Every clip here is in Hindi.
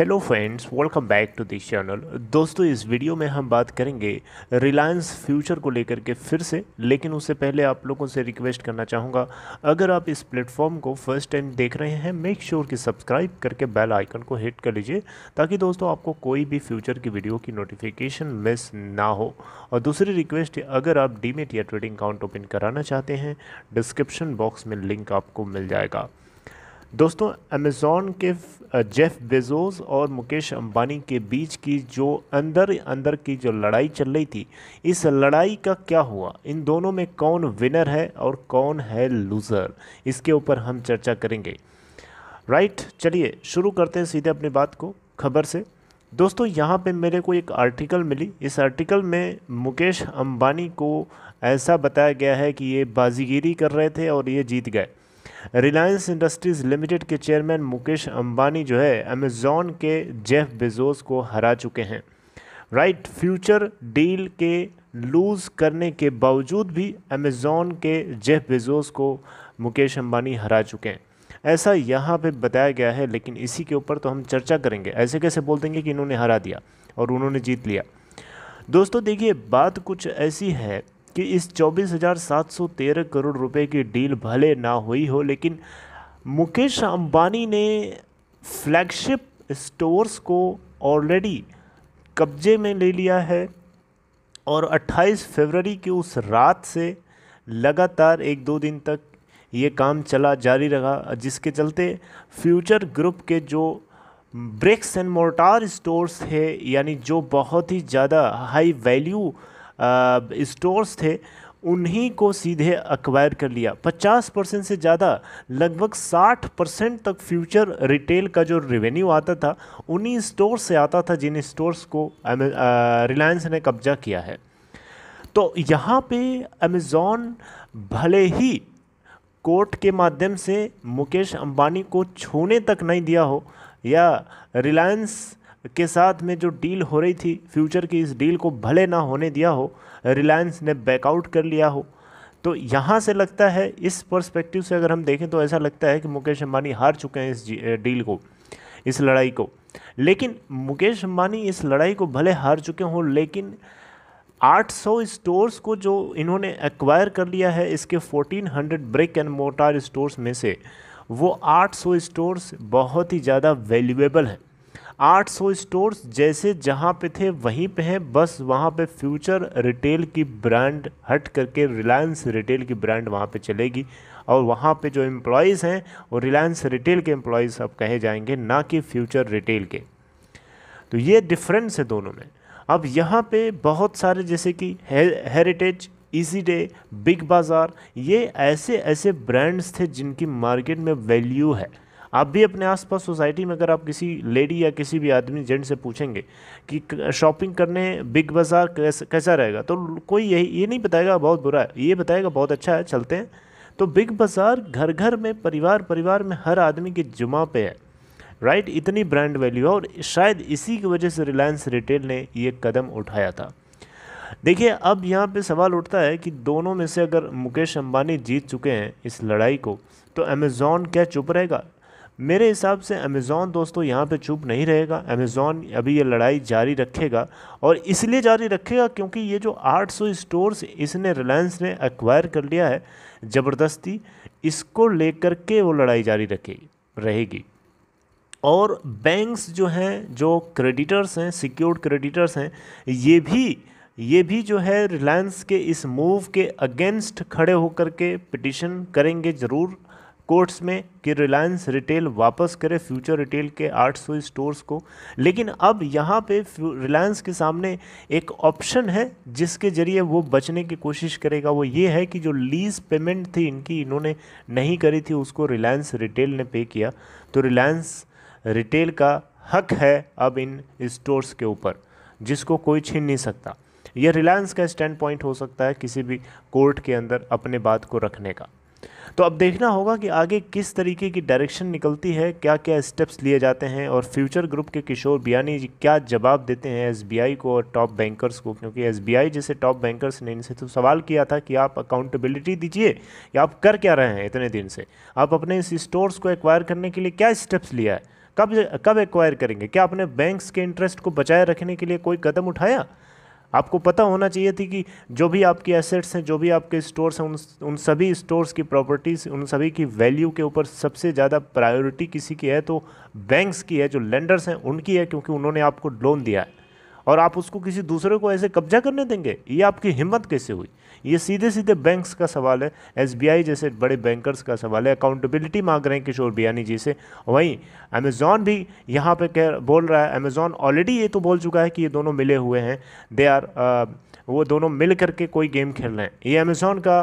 hello friends welcome back to this channel दोस्तों इस वीडियो में हम बात करेंगे रिलायंस फ्यूचर को लेकर के फिर से लेकिन उससे पहले आप लोगों से रिक्वेस्ट करना चाहूँगा अगर आप इस प्लेटफॉर्म को फर्स्ट टाइम देख रहे हैं मेक श्योर sure कि सब्सक्राइब करके बेल आइकन को हिट कर लीजिए ताकि दोस्तों आपको कोई भी फ्यूचर की वीडियो की नोटिफिकेशन मिस ना हो और दूसरी रिक्वेस्ट अगर आप डीमेट या ट्रेडिंग अकाउंट ओपन कराना चाहते हैं डिस्क्रिप्शन बॉक्स में लिंक आपको मिल जाएगा दोस्तों अमेज़ोन के जेफ बेजोस और मुकेश अंबानी के बीच की जो अंदर अंदर की जो लड़ाई चल रही थी इस लड़ाई का क्या हुआ इन दोनों में कौन विनर है और कौन है लूज़र इसके ऊपर हम चर्चा करेंगे राइट चलिए शुरू करते हैं सीधे अपनी बात को खबर से दोस्तों यहाँ पे मेरे को एक आर्टिकल मिली इस आर्टिकल में मुकेश अंबानी को ऐसा बताया गया है कि ये बाजीगिरी कर रहे थे और ये जीत गए रिलायंस इंडस्ट्रीज़ लिमिटेड के चेयरमैन मुकेश अंबानी जो है अमेज़ॉन के जेफ बेजोस को हरा चुके हैं राइट फ्यूचर डील के लूज़ करने के बावजूद भी अमेज़ॉन के जेफ बेजोस को मुकेश अंबानी हरा चुके हैं ऐसा यहाँ पे बताया गया है लेकिन इसी के ऊपर तो हम चर्चा करेंगे ऐसे कैसे बोल देंगे कि इन्होंने हरा दिया और उन्होंने जीत लिया दोस्तों देखिए बात कुछ ऐसी है कि इस 24,713 करोड़ रुपए की डील भले ना हुई हो लेकिन मुकेश अंबानी ने फ्लैगशिप स्टोर्स को ऑलरेडी कब्जे में ले लिया है और 28 फरवरी की उस रात से लगातार एक दो दिन तक ये काम चला जारी रहा जिसके चलते फ्यूचर ग्रुप के जो ब्रिक्स एंड मोर्टार स्टोर्स थे यानी जो बहुत ही ज़्यादा हाई वैल्यू स्टोर्स थे उन्हीं को सीधे अक्वायर कर लिया 50 परसेंट से ज़्यादा लगभग 60 परसेंट तक फ्यूचर रिटेल का जो रेवेन्यू आता था उन्हीं स्टोर से आता था जिन स्टोर्स को रिलायंस ने कब्जा किया है तो यहाँ पे अमेज़ॉन भले ही कोर्ट के माध्यम से मुकेश अंबानी को छूने तक नहीं दिया हो या रिलायंस के साथ में जो डील हो रही थी फ्यूचर की इस डील को भले ना होने दिया हो रिलायंस ने बैकआउट कर लिया हो तो यहाँ से लगता है इस पर्सपेक्टिव से अगर हम देखें तो ऐसा लगता है कि मुकेश अम्बानी हार चुके हैं इस डील को इस लड़ाई को लेकिन मुकेश अम्बानी इस लड़ाई को भले हार चुके हों लेकिन 800 स्टोर्स को जो इन्होंने एक्वायर कर लिया है इसके 1400 ब्रिक एंड मोटार स्टोर्स में से वो 800 स्टोर्स बहुत ही ज़्यादा वैल्यूएबल हैं 800 स्टोर्स जैसे जहाँ पे थे वहीं पे हैं बस वहाँ पे फ्यूचर रिटेल की ब्रांड हट करके रिलायंस रिटेल की ब्रांड वहाँ पे चलेगी और वहाँ पे जो एम्प्लॉयज़ हैं वो रिलायंस रिटेल के एम्प्लॉयज़ अब कहे जाएंगे ना कि फ्यूचर रिटेल के तो ये डिफरेंस है दोनों में अब यहाँ पर बहुत सारे जैसे कि हेरिटेज ईजी डे बिग बाज़ार ये ऐसे ऐसे ब्रांड्स थे जिनकी मार्केट में वैल्यू है आप भी अपने आसपास सोसाइटी में अगर आप किसी लेडी या किसी भी आदमी जेंट से पूछेंगे कि शॉपिंग करने बिग बाज़ार कैसा, कैसा रहेगा तो कोई यही ये नहीं बताएगा बहुत बुरा है ये बताएगा बहुत अच्छा है चलते हैं तो बिग बाज़ार घर घर में परिवार परिवार में हर आदमी के जुमा पे है राइट इतनी ब्रांड वैल्यू है और शायद इसी की वजह से रिलायंस रिटेल ने ये कदम उठाया था देखिए अब यहाँ पे सवाल उठता है कि दोनों में से अगर मुकेश अंबानी जीत चुके हैं इस लड़ाई को तो अमेज़ॉन क्या चुप रहेगा मेरे हिसाब से अमेज़ॉन दोस्तों यहाँ पे चुप नहीं रहेगा अमेज़ॉन अभी ये लड़ाई जारी रखेगा और इसलिए जारी रखेगा क्योंकि ये जो 800 स्टोर्स इसने रिलायंस ने एक्वायर कर लिया है ज़बरदस्ती इसको लेकर के वो लड़ाई जारी रखेगी रहेगी और बैंक्स जो हैं जो क्रेडिटर्स हैं सिक्योर्ड क्रेडिटर्स हैं ये भी ये भी जो है रिलायंस के इस मूव के अगेंस्ट खड़े होकर के पिटिशन करेंगे ज़रूर कोर्ट्स में कि रिलायंस रिटेल वापस करे फ्यूचर रिटेल के 800 स्टोर्स को लेकिन अब यहाँ पे रिलायंस के सामने एक ऑप्शन है जिसके ज़रिए वो बचने की कोशिश करेगा वो ये है कि जो लीज़ पेमेंट थी इनकी इन्होंने नहीं करी थी उसको रिलायंस रिटेल ने पे किया तो रिलायंस रिटेल का हक है अब इन स्टोर्स के ऊपर जिसको कोई छीन नहीं सकता यह रिलायंस का स्टैंड पॉइंट हो सकता है किसी भी कोर्ट के अंदर अपने बात को रखने का तो अब देखना होगा कि आगे किस तरीके की डायरेक्शन निकलती है क्या क्या स्टेप्स लिए जाते हैं और फ्यूचर ग्रुप के किशोर बियानी क्या जवाब देते हैं एसबीआई को और टॉप बैंकर्स को क्योंकि एसबीआई जैसे टॉप बैंकर्स ने इनसे तो सवाल किया था कि आप अकाउंटेबिलिटी दीजिए या आप कर क्या रहे हैं इतने दिन से आप अपने इस स्टोर्स को एक्वायर करने के लिए क्या स्टेप्स लिया है कब कब एक्वायर करेंगे क्या आपने बैंक्स के इंटरेस्ट को बचाए रखने के लिए कोई कदम उठाया आपको पता होना चाहिए थी कि जो भी आपके एसेट्स हैं जो भी आपके स्टोर्स हैं उन उन सभी स्टोर्स की प्रॉपर्टीज़ उन सभी की वैल्यू के ऊपर सबसे ज़्यादा प्रायोरिटी किसी की है तो बैंक्स की है जो लेंडर्स हैं उनकी है क्योंकि उन्होंने आपको लोन दिया है और आप उसको किसी दूसरे को ऐसे कब्जा करने देंगे ये आपकी हिम्मत कैसे हुई ये सीधे सीधे बैंक्स का सवाल है एसबीआई जैसे बड़े बैंकर्स का सवाल है अकाउंटेबिलिटी मांग रहे हैं किशोर बियानी जी से वहीं अमेज़ॉन भी यहाँ पे कह बोल रहा है अमेज़ॉन ऑलरेडी ये तो बोल चुका है कि ये दोनों मिले हुए हैं दे आर uh, वो दोनों मिल करके कोई गेम खेल रहे हैं ये अमेज़ॉन का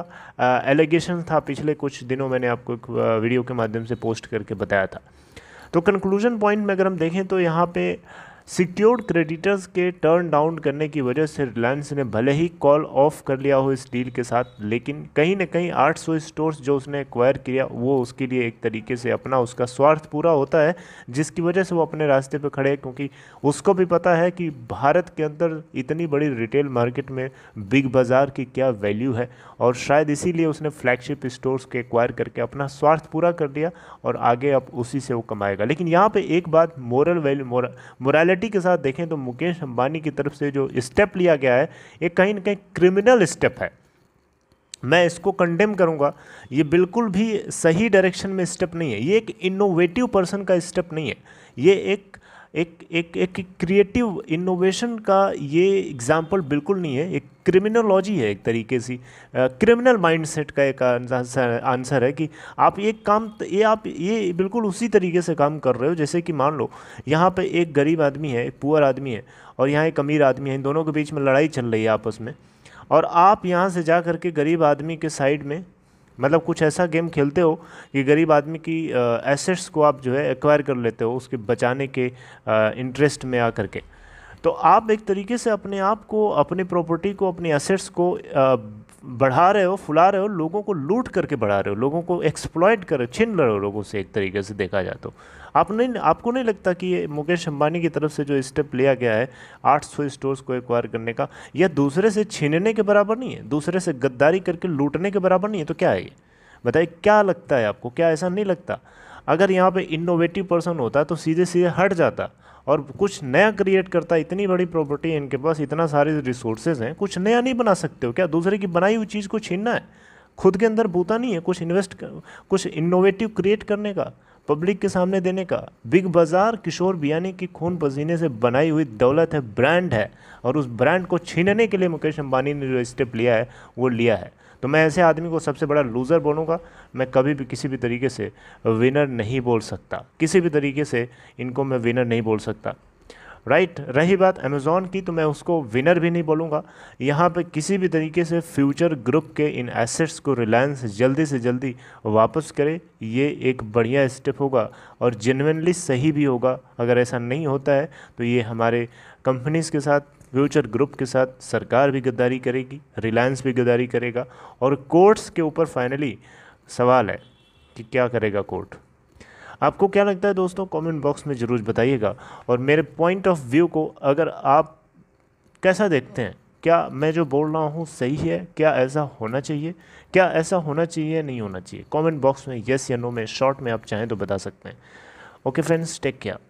एलिगेशन uh, था पिछले कुछ दिनों मैंने आपको एक वीडियो uh, के माध्यम से पोस्ट करके बताया था तो कंक्लूजन पॉइंट में अगर हम देखें तो यहाँ पर सिक्योर्ड क्रेडिटर्स के टर्न डाउन करने की वजह से रिलायंस ने भले ही कॉल ऑफ कर लिया हो इस डील के साथ लेकिन कहीं ना कहीं 800 स्टोर्स जो उसने एक्वायर किया वो उसके लिए एक तरीके से अपना उसका स्वार्थ पूरा होता है जिसकी वजह से वो अपने रास्ते पर खड़े क्योंकि उसको भी पता है कि भारत के अंदर इतनी बड़ी रिटेल मार्केट में बिग बाज़ार की क्या वैल्यू है और शायद इसीलिए उसने फ्लैगशिप स्टोर्स को एक्वायर करके अपना स्वार्थ पूरा कर लिया और आगे अब उसी से वो कमाएगा लेकिन यहाँ पर एक बात मोरल वैल्यू मोरल क्लैरिटी के साथ देखें तो मुकेश अंबानी की तरफ से जो स्टेप लिया गया है ये कहीं ना कहीं क्रिमिनल स्टेप है मैं इसको कंडेम करूंगा ये बिल्कुल भी सही डायरेक्शन में स्टेप नहीं है ये एक इनोवेटिव पर्सन का स्टेप नहीं है ये एक एक एक एक क्रिएटिव इनोवेशन का ये एग्जाम्पल बिल्कुल नहीं है एक क्रिमिनोलॉजी है एक तरीके से क्रिमिनल माइंडसेट का एक आंसर आंसर है कि आप एक काम ये आप ये बिल्कुल उसी तरीके से काम कर रहे हो जैसे कि मान लो यहाँ पे एक गरीब आदमी है एक पुअर आदमी है और यहाँ एक अमीर आदमी है इन दोनों के बीच में लड़ाई चल रही है आपस में और आप यहाँ से जा करके गरीब आदमी के साइड में मतलब कुछ ऐसा गेम खेलते हो कि गरीब आदमी की एसेट्स को आप जो है एक्वायर कर लेते हो उसके बचाने के इंटरेस्ट में आ करके तो आप एक तरीके से अपने आप को अपनी प्रॉपर्टी को अपने एसेट्स को बढ़ा रहे हो फुला रहे हो लोगों को लूट करके बढ़ा रहे हो लोगों को एक्सप्लॉयट कर छीन रहे हो लोगों से एक तरीके से देखा जाए तो आप नहीं आपको नहीं लगता कि ये मुकेश अंबानी की तरफ से जो स्टेप लिया गया है 800 स्टोर्स को एक्वायर करने का यह दूसरे से छीनने के बराबर नहीं है दूसरे से गद्दारी करके लूटने के बराबर नहीं है तो क्या है ये बताइए क्या लगता है आपको क्या ऐसा नहीं लगता अगर यहाँ पे इनोवेटिव पर्सन होता तो सीधे सीधे हट जाता और कुछ नया क्रिएट करता इतनी बड़ी प्रॉपर्टी इनके पास इतना सारे रिसोर्सेज हैं कुछ नया नहीं बना सकते हो क्या दूसरे की बनाई हुई चीज़ को छीनना है खुद के अंदर बूता नहीं है कुछ इन्वेस्ट कुछ इनोवेटिव क्रिएट करने का पब्लिक के सामने देने का बिग बाज़ार किशोर बियानी की खून पसीने से बनाई हुई दौलत है ब्रांड है और उस ब्रांड को छीनने के लिए मुकेश अंबानी ने जो स्टेप लिया है वो लिया है तो मैं ऐसे आदमी को सबसे बड़ा लूज़र बोलूँगा मैं कभी भी किसी भी तरीके से विनर नहीं बोल सकता किसी भी तरीके से इनको मैं विनर नहीं बोल सकता राइट right, रही बात अमेजोन की तो मैं उसको विनर भी नहीं बोलूँगा यहाँ पे किसी भी तरीके से फ्यूचर ग्रुप के इन एसेट्स को रिलायंस जल्दी से जल्दी वापस करे ये एक बढ़िया स्टेप होगा और जेनवनली सही भी होगा अगर ऐसा नहीं होता है तो ये हमारे कंपनीज़ के साथ फ्यूचर ग्रुप के साथ सरकार भी गद्दारी करेगी रिलायंस भी गद्दारी करेगा और कोर्ट्स के ऊपर फाइनली सवाल है कि क्या करेगा कोर्ट आपको क्या लगता है दोस्तों कमेंट बॉक्स में ज़रूर बताइएगा और मेरे पॉइंट ऑफ व्यू को अगर आप कैसा देखते हैं क्या मैं जो बोल रहा हूँ सही है क्या ऐसा होना चाहिए क्या ऐसा होना चाहिए नहीं होना चाहिए कमेंट बॉक्स में येस या नो में शॉर्ट में आप चाहें तो बता सकते हैं ओके फ्रेंड्स टेक केयर